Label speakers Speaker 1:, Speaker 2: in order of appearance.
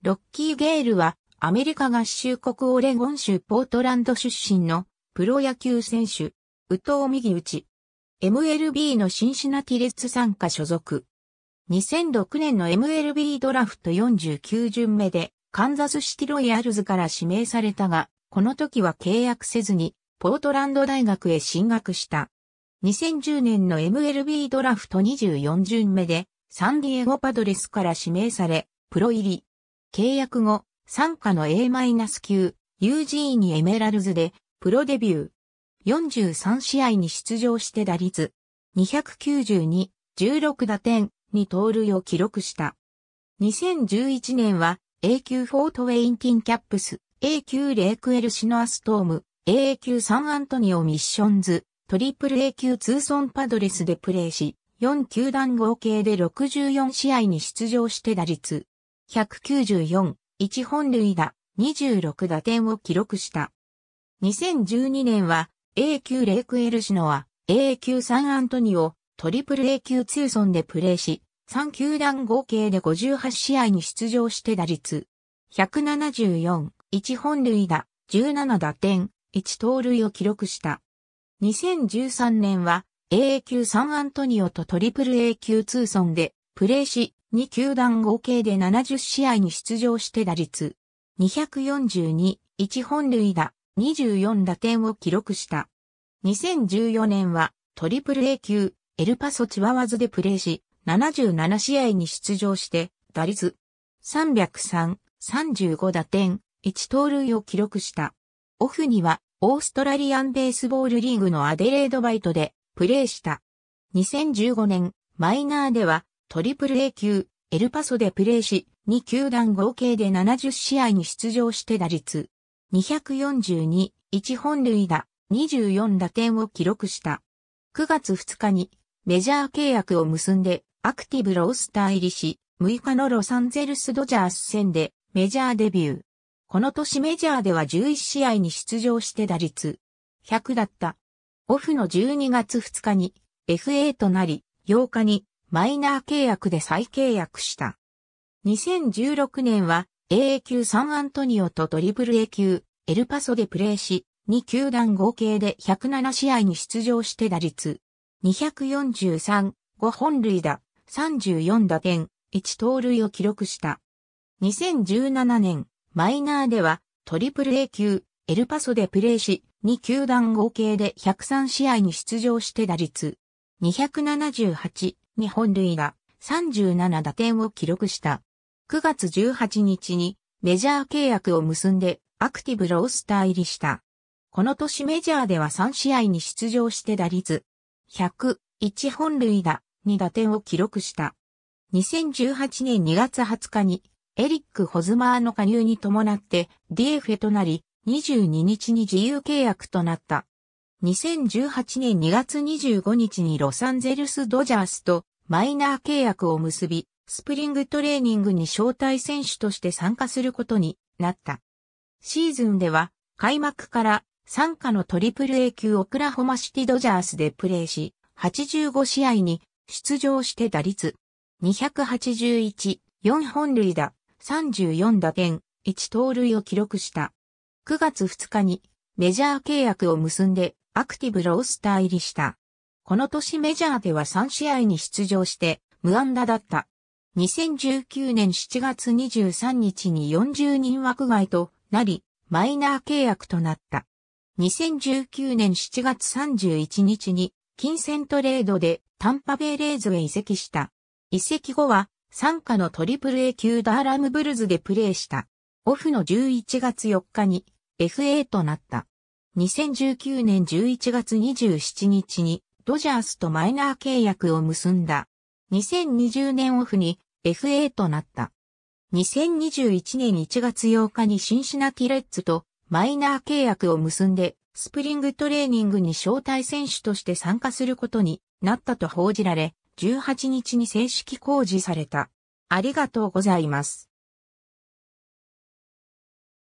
Speaker 1: ロッキー・ゲールは、アメリカ合衆国オレゴン州ポートランド出身のプロ野球選手、宇藤右打ち。MLB のシンシナティレッツ参加所属。2006年の MLB ドラフト49巡目で、カンザスシティロイヤルズから指名されたが、この時は契約せずに、ポートランド大学へ進学した。2010年の MLB ドラフト24巡目で、サンディエゴパドレスから指名され、プロ入り。契約後、参加の A-9、UG にエメラルズで、プロデビュー。43試合に出場して打率、292、16打点、に盗塁を記録した。2011年は、A 級フォートウェインティンキャップス、A 級レークエルシノアストーム、a 級サンアントニオミッションズ、トリプル A 級ツーソンパドレスでプレーし、4球団合計で64試合に出場して打率、194、1本塁打、26打点を記録した。2012年は A 級レイクエルシノは A 級サンアントニオ、トリプル A 級ツーソンでプレーし、3球団合計で58試合に出場して打率。174、1本塁打、17打点、1盗塁を記録した。2013年は A 級サンアントニオとトリプル A 級ツーソンでプレーし、2球団合計で70試合に出場して打率、242、1本塁打、24打点を記録した。2014年は、トリプル A 級、エルパソチワワズでプレーし、77試合に出場して、打率、303、35打点、1盗塁を記録した。オフには、オーストラリアンベースボールリーグのアデレードバイトで、プレーした。2015年、マイナーでは、トリプル A 級、エルパソでプレーし、2球団合計で70試合に出場して打率、242、1本塁打、24打点を記録した。9月2日にメジャー契約を結んでアクティブロースター入りし、6日のロサンゼルスドジャース戦でメジャーデビュー。この年メジャーでは11試合に出場して打率100だった。オフの12月2日に FA となり、8日にマイナー契約で再契約した。2016年は AA 級サンアントニオとドリブル A 級エルパソでプレーし、2球団合計で107試合に出場して打率243、5本塁打、34打点、1盗塁を記録した。2017年、マイナーではトリプル A 級エルパソでプレーし、2球団合計で103試合に出場して打率278、日本塁打、37打点を記録した。9月18日にメジャー契約を結んでアクティブロースター入りした。この年メジャーでは3試合に出場して打率101本塁打2打点を記録した。2018年2月20日にエリック・ホズマーの加入に伴って DFA となり22日に自由契約となった。2018年2月25日にロサンゼルス・ドジャースとマイナー契約を結び、スプリングトレーニングに招待選手として参加することになった。シーズンでは開幕から参加のトリプル A 級オクラホマシティドジャースでプレーし、85試合に出場して打率281、4本塁打、34打点、1盗塁を記録した。9月2日にメジャー契約を結んでアクティブロースター入りした。この年メジャーでは3試合に出場して無安打だった。2019年7月23日に40人枠外となり、マイナー契約となった。2019年7月31日に金銭トレードでタンパベイレーズへ移籍した。移籍後は参加のトリプル A 級ダーラムブルズでプレーした。オフの11月4日に FA となった。2019年11月27日にドジャースとマイナー契約を結んだ。2020年オフに FA となった。2021年1月8日にシンシナティレッツとマイナー契約を結んで、スプリングトレーニングに招待選手として参加することになったと報じられ、18日に正式公示された。ありがとうございます。